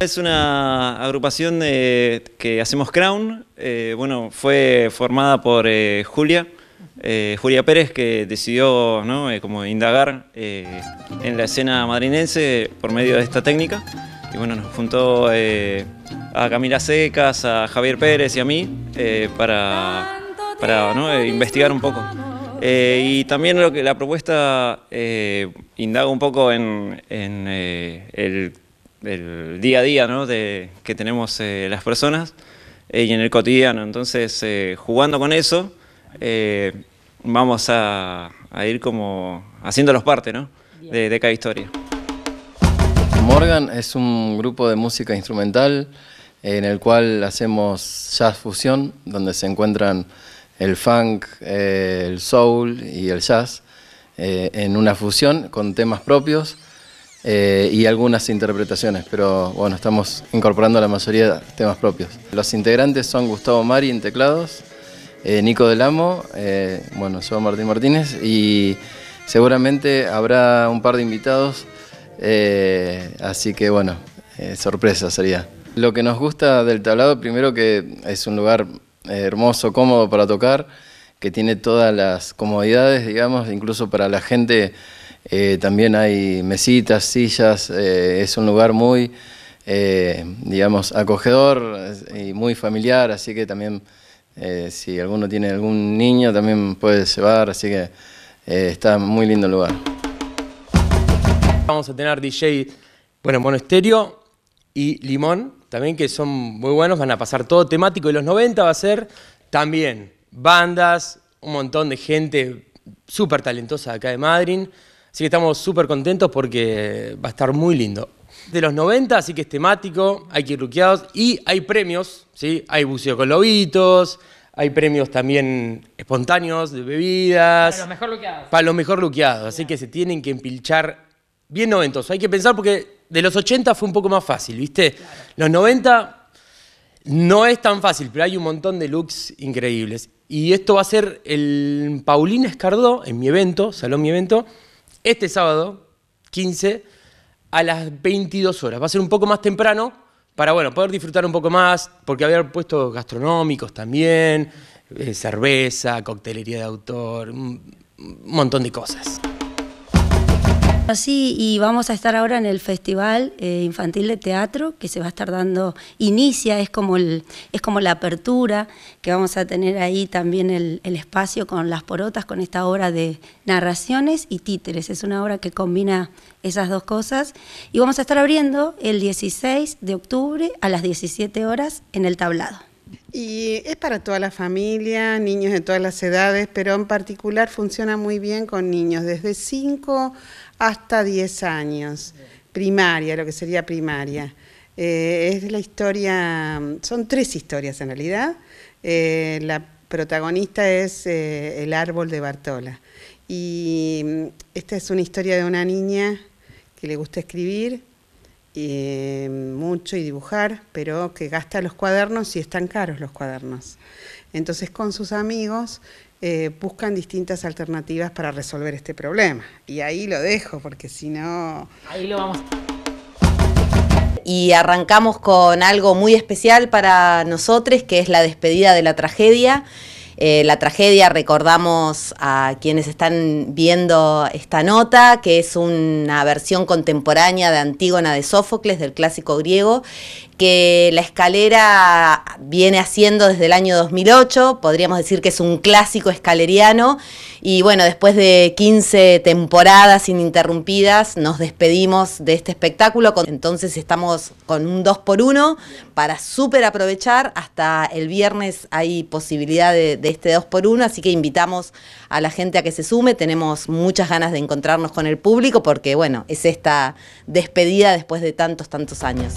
Es una agrupación de, que hacemos Crown, eh, bueno, fue formada por eh, Julia, eh, Julia Pérez que decidió como indagar en la escena madrinense por medio de esta técnica y bueno, nos juntó a Camila Secas, a Javier Pérez y a mí para, investigar un poco. y también la propuesta indaga un poco en, el el día a día de, que tenemos eh, las personas eh, y en el cotidiano. Entonces, eh, jugando con eso, vamos a, ir como haciéndolos parte ¿no? de, de, cada historia. Morgan es un grupo de música instrumental en el cual hacemos jazz fusión, donde se encuentran el funk, el soul y el jazz en una fusión con temas propios eh, y algunas interpretaciones, pero bueno, estamos incorporando la mayoría de temas propios. Los integrantes son Gustavo Mari en teclados, eh, Nico Del Amo, eh, bueno, soy Martín Martínez y seguramente habrá un par de invitados, así que bueno, sorpresa sería. Lo que nos gusta del tablado, primero que es un lugar hermoso, cómodo para tocar, que tiene todas las comodidades, digamos, incluso para la gente eh, también hay mesitas, sillas, eh, es un lugar muy, eh, digamos, acogedor y muy familiar, así que también si alguno tiene algún niño también puede llevar, así que está muy lindo el lugar. Vamos a tener DJ, bueno, Monasterio y Limón, también que son muy buenos, van a pasar todo temático y los 90 va a ser también bandas, un montón de gente súper talentosa acá de Madrid. Así que estamos súper contentos porque va a estar muy lindo. De los 90, así que es temático, hay que ir luqueados y hay premios, ¿sí? Hay buceo con lobitos, hay premios también espontáneos de bebidas. Para los mejor luqueados. Para los mejor luqueados, así que se tienen que empilchar bien noventosos. Hay que pensar porque de los 80 fue un poco más fácil, ¿viste? Los 90 no es tan fácil, pero hay un montón de looks increíbles. Y esto va a ser el Paulina Escardó en mi evento, Salón Mi Evento este sábado 15 a las 22 horas. Va a ser un poco más temprano para bueno, poder disfrutar un poco más, porque había puestos gastronómicos también, eh, cerveza, coctelería de autor, un montón de cosas sí, y vamos a estar ahora en el Festival eh, Infantil de Teatro, que se va a estar dando, inicia, es como, el, es como la apertura, que vamos a tener ahí también el, el espacio con las porotas, con esta obra de narraciones y títeres. Es una obra que combina esas dos cosas. Y vamos a estar abriendo el 16 de octubre a las 17 horas en el tablado. Y es para toda la familia, niños de todas las edades, pero en particular funciona muy bien con niños desde 5 hasta 10 años, primaria, lo que sería primaria. Eh, es la historia, son tres historias en realidad. Eh, la protagonista es eh, El árbol de Bartola. Y mm, esta es una historia de una niña que le gusta escribir, eh, mucho y dibujar, pero que gasta los cuadernos y están caros los cuadernos. Entonces con sus amigos eh, buscan distintas alternativas para resolver este problema. Y ahí lo dejo, porque si no... Ahí lo vamos. Y arrancamos con algo muy especial para nosotros, que es la despedida de la tragedia. Eh, la tragedia. Recordamos a quienes están viendo esta nota, que es una versión contemporánea de Antígona de Sófocles, del clásico griego, que la escalera viene haciendo desde el año 2008, podríamos decir que es un clásico escaleriano, y bueno, después de 15 temporadas ininterrumpidas nos despedimos de este espectáculo, entonces estamos con un 2 por 1 para súper aprovechar, hasta el viernes hay posibilidad de, este 2 por 1 así que invitamos a la gente a que se sume, tenemos muchas ganas de encontrarnos con el público porque bueno, es esta despedida después de tantos, tantos años.